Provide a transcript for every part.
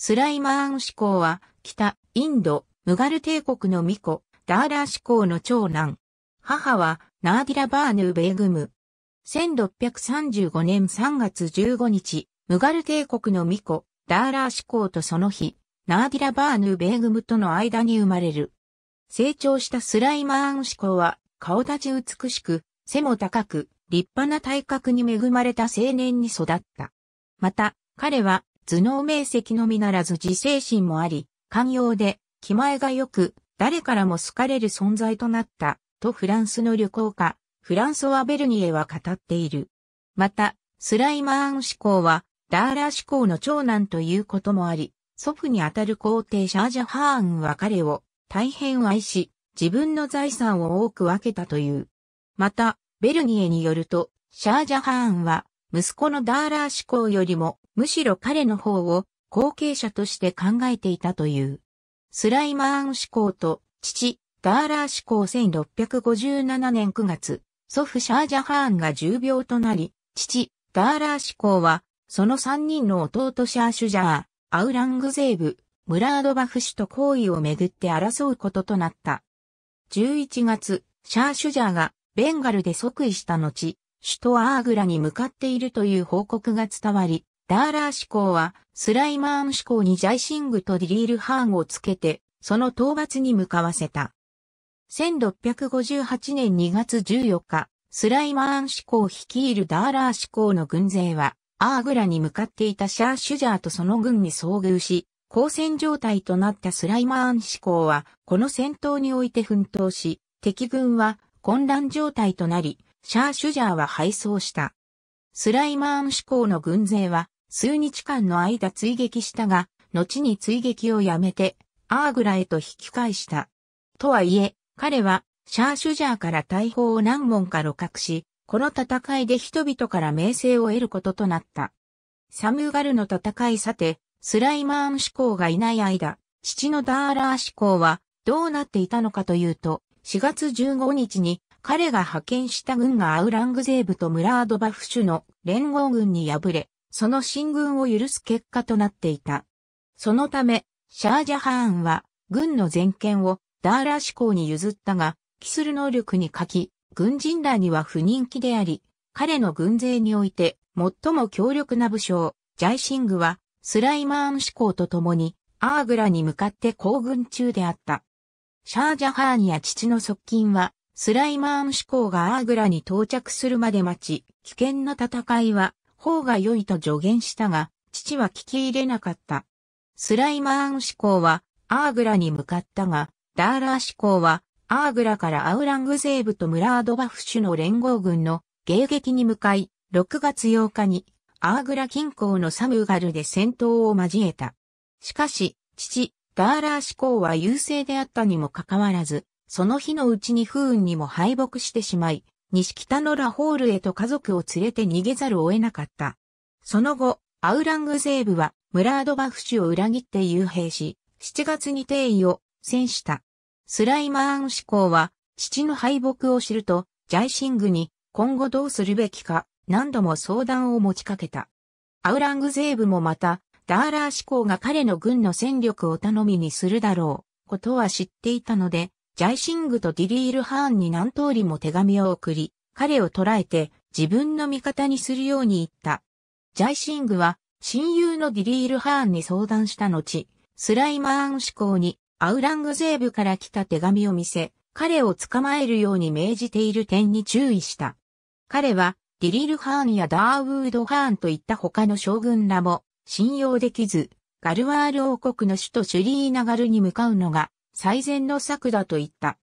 スライマーン思考は、北、インド、ムガル帝国の巫女、ダーラー思考の長男。母は、ナーディラ・バーヌー・ベーグム。1635年3月15日、ムガル帝国の巫女、ダーラー思考とその日、ナーディラ・バーヌー・ベーグムとの間に生まれる。成長したスライマーン思考は、顔立ち美しく、背も高く、立派な体格に恵まれた青年に育った。また、彼は頭脳明晰のみならず自制心もあり、寛容で、気前が良く、誰からも好かれる存在となった、とフランスの旅行家、フランソワ・ベルニエは語っている。また、スライマーン志向は、ダーラー志向の長男ということもあり、祖父にあたる皇帝シャージャハーンは彼を大変愛し、自分の財産を多く分けたという。また、ベルニエによると、シャージャハーンは、息子のダーラー志向よりも、むしろ彼の方を後継者として考えていたという。スライマーン志向と父、ダーラー志向1657年9月、祖父シャージャハーンが重病となり、父、ダーラー志向は、その3人の弟シャーシュジャー、アウラングゼーブ、ムラードバフ氏と行為をめぐって争うこととなった。11月、シャーシュジャーがベンガルで即位した後、首都アーグラに向かっているという報告が伝わり、ダーラー思考は、スライマーン思考にジャイシングとディリールハーンをつけて、その討伐に向かわせた。1658年2月14日、スライマーン思考率いるダーラー思考の軍勢は、アーグラに向かっていたシャーシュジャーとその軍に遭遇し、交戦状態となったスライマーン思考は、この戦闘において奮闘し、敵軍は混乱状態となり、シャーシュジャーは敗走した。スライマーン思考の軍勢は、数日間の間追撃したが、後に追撃をやめて、アーグラへと引き返した。とはいえ、彼は、シャーシュジャーから大砲を何門か露獲し、この戦いで人々から名声を得ることとなった。サムガルの戦いさて、スライマーン志向がいない間、父のダーラー志向はどうなっていたのかというと、4月15日に彼が派遣した軍がアウラングゼーブとムラードバフシュの連合軍に敗れ、その進軍を許す結果となっていた。そのため、シャージャハーンは、軍の全権をダーラ志向に譲ったが、帰する能力に欠き、軍人らには不人気であり、彼の軍勢において、最も強力な武将、ジャイシングは、スライマーン志向と共に、アーグラに向かって行軍中であった。シャージャハーンや父の側近は、スライマーン志向がアーグラに到着するまで待ち、危険な戦いは方が良いと助言したが、父は聞き入れなかった。スライマーン志向はアーグラに向かったが、ダーラー志向はアーグラからアウラングゼーブとムラードバフシュの連合軍の迎撃に向かい、6月8日にアーグラ近郊のサムーガルで戦闘を交えた。しかし、父、ダーラー志向は優勢であったにもかかわらず、その日のうちに不運にも敗北してしまい、西北のラホールへと家族を連れて逃げざるを得なかった。その後、アウラングゼーブはムラードバフ氏を裏切って幽閉し、7月に帝位を戦した。スライマーン志向は、父の敗北を知ると、ジャイシングに今後どうするべきか何度も相談を持ちかけた。アウラングゼーブもまた、ダーラー志向が彼の軍の戦力を頼みにするだろう、ことは知っていたので、ジャイシングとディリール・ハーンに何通りも手紙を送り、彼を捕らえて自分の味方にするように言った。ジャイシングは親友のディリール・ハーンに相談した後、スライマーン志向にアウラングゼーブから来た手紙を見せ、彼を捕まえるように命じている点に注意した。彼は、ディリル・ハーンやダーウード・ハーンといった他の将軍らも信用できず、ガルワール王国の首都シュリーナガルに向かうのが最善の策だと言った。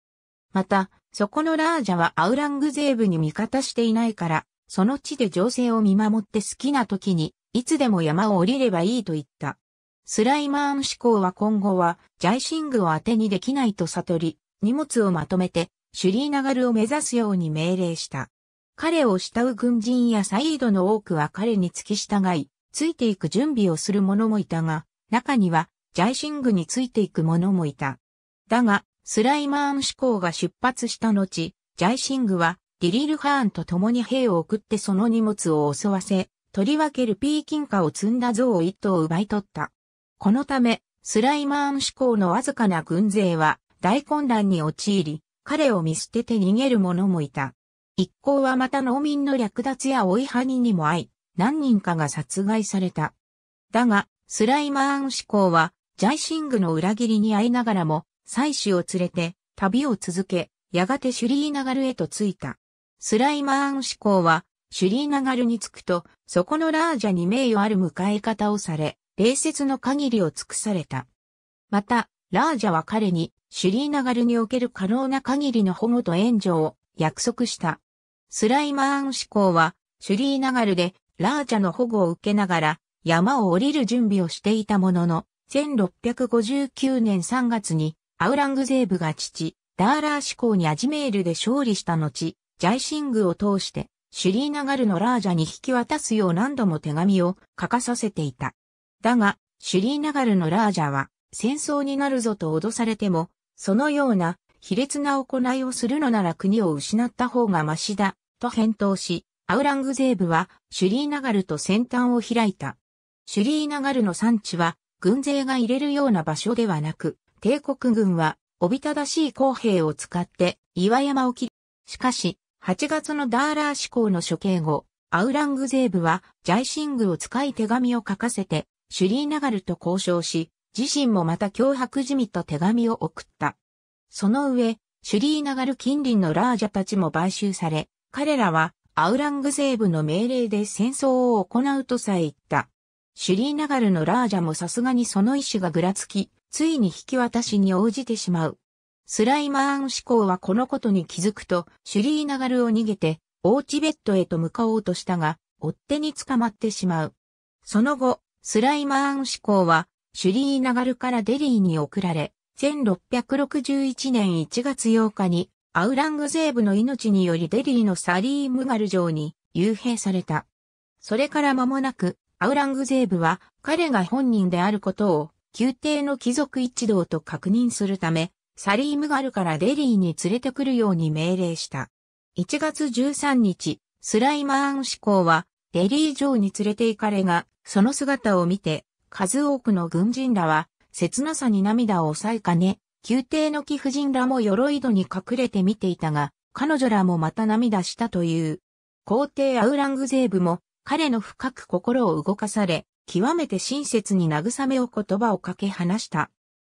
また、そこのラージャはアウラングゼーブに味方していないから、その地で情勢を見守って好きな時に、いつでも山を降りればいいと言った。スライマーン志向は今後は、ジャイシングを当てにできないと悟り、荷物をまとめて、シュリーナガルを目指すように命令した。彼を慕う軍人やサイードの多くは彼に付き従い、ついていく準備をする者もいたが、中には、ジャイシングについていく者もいた。だが、スライマーン志向が出発した後、ジャイシングは、ディリル・ハーンと共に兵を送ってその荷物を襲わせ、とりわけルピーキンカを積んだ像を一頭奪い取った。このため、スライマーン志向のわずかな軍勢は大混乱に陥り、彼を見捨てて逃げる者もいた。一行はまた農民の略奪や追いはににも会い、何人かが殺害された。だが、スライマーン志向は、ジャイシングの裏切りに会いながらも、妻子を連れて旅を続け、やがてシュリーナガルへと着いた。スライマーン志向は、シュリーナガルに着くと、そこのラージャに名誉ある迎え方をされ、礼節の限りを尽くされた。また、ラージャは彼に、シュリーナガルにおける可能な限りの保護と援助を約束した。スライマーン志向は、シュリーナガルで、ラージャの保護を受けながら、山を降りる準備をしていたものの、1659年3月にアウラングゼーブが父、ダーラー志向にアジメールで勝利した後、ジャイシングを通して、シュリーナガルのラージャに引き渡すよう何度も手紙を書かさせていた。だが、シュリーナガルのラージャは、戦争になるぞと脅されても、そのような卑劣な行いをするのなら国を失った方がマシだ、と返答し、アウラングゼーブはシュリーナガルと先端を開いた。シュリーナガルの産地は軍勢が入れるような場所ではなく、帝国軍は、おびただしい公兵を使って岩山を切り、しかし、8月のダーラー志向の処刑後、アウラングゼーブは、ジャイシングを使い手紙を書かせて、シュリーナガルと交渉し、自身もまた脅迫じみと手紙を送った。その上、シュリーナガル近隣のラージャたちも買収され、彼らはアウラングゼーブの命令で戦争を行うとさえ言った。シュリーナガルのラージャもさすがにその意志がぐらつき、ついに引き渡しに応じてしまう。スライマーン志向はこのことに気づくと、シュリーナガルを逃げて、オーチベットへと向かおうとしたが、追っ手に捕まってしまう。その後、スライマーン志向は、シュリーナガルからデリーに送られ、1661年1月8日に、アウラングゼーブの命によりデリーのサリームガル城に幽閉された。それから間もなく、アウラングゼーブは彼が本人であることを宮廷の貴族一同と確認するため、サリームガルからデリーに連れてくるように命令した。1月13日、スライマーン志向は、デリー城に連れて行かれが、その姿を見て、数多くの軍人らは、切なさに涙を抑えかね、宮廷の貴婦人らも鎧戸に隠れて見ていたが、彼女らもまた涙したという。皇帝アウラングゼーブも、彼の深く心を動かされ、極めて親切に慰めを言葉をかけ話した。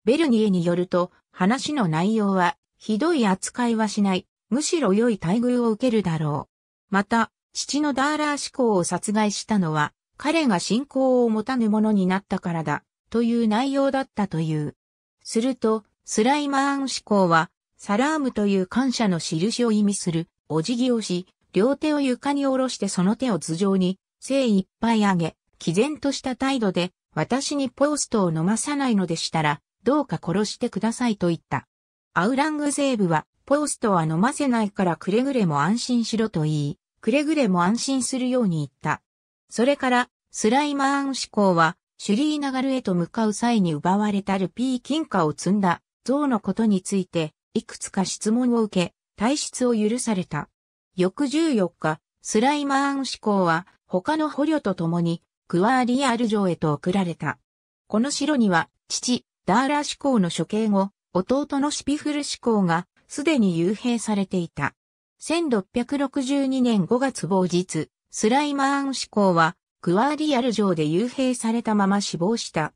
ベルニエによると、話の内容は、ひどい扱いはしない、むしろ良い待遇を受けるだろう。また、父のダーラー志向を殺害したのは、彼が信仰を持たぬものになったからだ、という内容だったという。すると、スライマーン志向は、サラームという感謝の印を意味する、お辞儀をし、両手を床に下ろしてその手を頭上に、精一杯上げ、毅然とした態度で、私にポーストを飲まさないのでしたら、どうか殺してくださいと言った。アウラングゼーブは、ポーストは飲ませないからくれぐれも安心しろと言い、くれぐれも安心するように言った。それから、スライマーン志向は、シュリーナガルへと向かう際に奪われたルピー金貨を積んだ、像のことについて、いくつか質問を受け、体質を許された。翌14日、スライマーン志向は、他の捕虜と共に、クワーリアール城へと送られた。この城には、父、ダーラー志向の処刑後、弟のシピフル志向が、すでに幽閉されていた。1662年5月某日、スライマーン志向は、クワーリアル城で幽閉されたまま死亡した。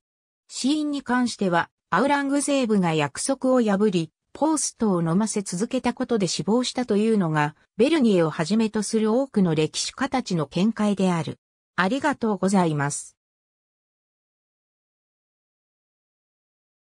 死因に関しては、アウラングゼーブが約束を破り、ポーストを飲ませ続けたことで死亡したというのが、ベルニエをはじめとする多くの歴史家たちの見解である。ありがとうございます。